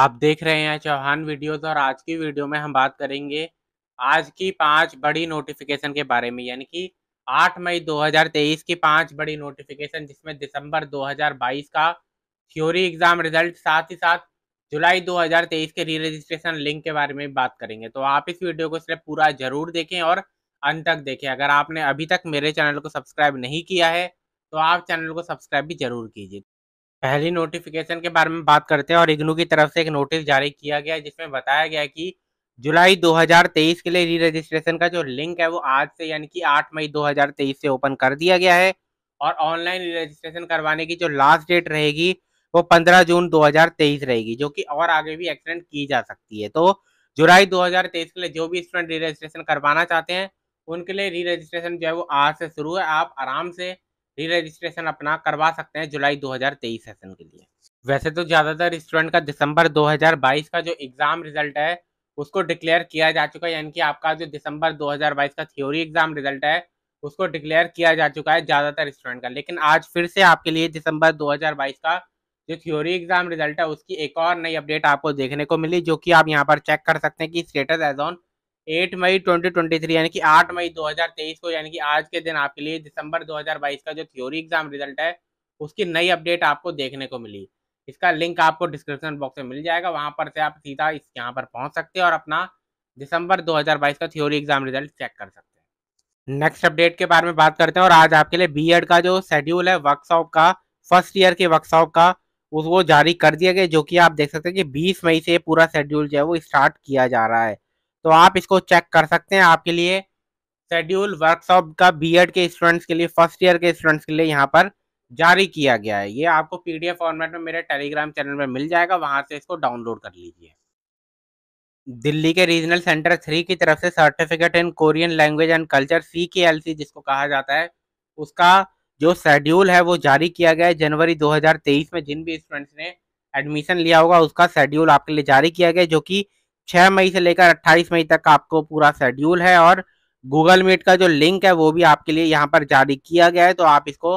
आप देख रहे हैं चौहान वीडियोस और आज की वीडियो में हम बात करेंगे आज की पांच बड़ी नोटिफिकेशन के बारे में यानी कि 8 मई 2023 की पांच बड़ी नोटिफिकेशन जिसमें दिसंबर 2022 का थ्योरी एग्जाम रिजल्ट साथ ही साथ जुलाई 2023 के री रजिस्ट्रेशन लिंक के बारे में बात करेंगे तो आप इस वीडियो को सिर्फ पूरा जरूर देखें और अंत तक देखें अगर आपने अभी तक मेरे चैनल को सब्सक्राइब नहीं किया है तो आप चैनल को सब्सक्राइब भी जरूर कीजिए पहली नोटिफिकेशन के बारे में बात करते हैं और इग्नू की तरफ से एक नोटिस जारी किया गया जिसमें बताया गया कि जुलाई 2023 के लिए री रजिस्ट्रेशन का जो लिंक है वो आज से यानी कि 8 मई 2023 से ओपन कर दिया गया है और ऑनलाइन री रजिस्ट्रेशन करवाने की जो लास्ट डेट रहेगी वो 15 जून 2023 रहेगी जो कि और आगे भी एक्सटेंड की जा सकती है तो जुलाई 2023 के लिए जो भी स्टूडेंट री रजिस्ट्रेशन करवाना चाहते हैं उनके लिए री रजिस्ट्रेशन जो है वो आज से शुरू है आप आराम से री रजिस्ट्रेशन अपना करवा सकते हैं जुलाई 2023 सेशन के लिए वैसे तो ज़्यादातर स्टूडेंट का दिसंबर 2022 का जो एग्ज़ाम रिजल्ट है उसको डिक्लेयर किया जा चुका है यानी कि आपका जो दिसंबर 2022 का थ्योरी एग्ज़ाम रिजल्ट है उसको डिक्लेयर किया जा चुका है ज़्यादातर स्टूडेंट का लेकिन आज फिर से आपके लिए दिसंबर दो का जो थ्योरी एग्ज़ाम रिजल्ट है उसकी एक और नई अपडेट आपको देखने को मिली जो कि आप यहाँ पर चेक कर सकते हैं कि स्टेटस एज ऑन 8 मई 2023 यानी कि 8 मई 2023 को यानी कि आज के दिन आपके लिए दिसंबर 2022 का जो थ्योरी एग्जाम रिजल्ट है उसकी नई अपडेट आपको देखने को मिली इसका लिंक आपको डिस्क्रिप्शन बॉक्स में मिल जाएगा वहां पर से आप सीधा इस यहाँ पर पहुंच सकते हैं और अपना दिसंबर 2022 का थ्योरी एग्जाम रिजल्ट चेक कर सकते हैं नेक्स्ट अपडेट के बारे में बात करते हैं और आज आपके लिए बी का जो शेड्यूल है वर्कशॉप का फर्स्ट ईयर के वर्कशॉप का उसको जारी कर दिया गया जो कि आप देख सकते हैं कि बीस मई से पूरा शेड्यूल जो है वो स्टार्ट किया जा रहा है तो आप इसको चेक कर सकते हैं आपके लिए शेड्यूल वर्कशॉप का बीएड के स्टूडेंट्स के लिए फर्स्ट ईयर के स्टूडेंट्स के लिए यहाँ पर जारी किया गया है ये आपको पीडीएफ फॉर्मेट में मेरे टेलीग्राम चैनल पर मिल जाएगा वहाँ से इसको डाउनलोड कर लीजिए दिल्ली के रीजनल सेंटर थ्री की तरफ से certificate in Korean language and culture C K L सी जिसको कहा जाता है उसका जो शेड्यूल है वो जारी किया गया है जनवरी 2023 में जिन भी स्टूडेंट्स ने एडमिशन लिया होगा उसका शेड्यूल आपके लिए जारी किया गया जो कि छह मई से लेकर अट्ठाईस मई तक आपको पूरा शेड्यूल है और गूगल मीट का जो लिंक है वो भी आपके लिए यहाँ पर जारी किया गया है तो आप इसको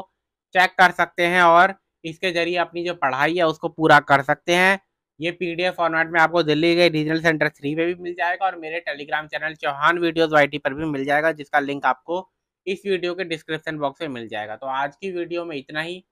चेक कर सकते हैं और इसके जरिए अपनी जो पढ़ाई है उसको पूरा कर सकते हैं ये पीडीएफ फॉर्मेट में आपको दिल्ली के रीजनल सेंटर थ्री पे भी मिल जाएगा और मेरे टेलीग्राम चैनल चौहान वीडियोस वाई पर भी मिल जाएगा जिसका लिंक आपको इस वीडियो के डिस्क्रिप्शन बॉक्स में मिल जाएगा तो आज की वीडियो में इतना ही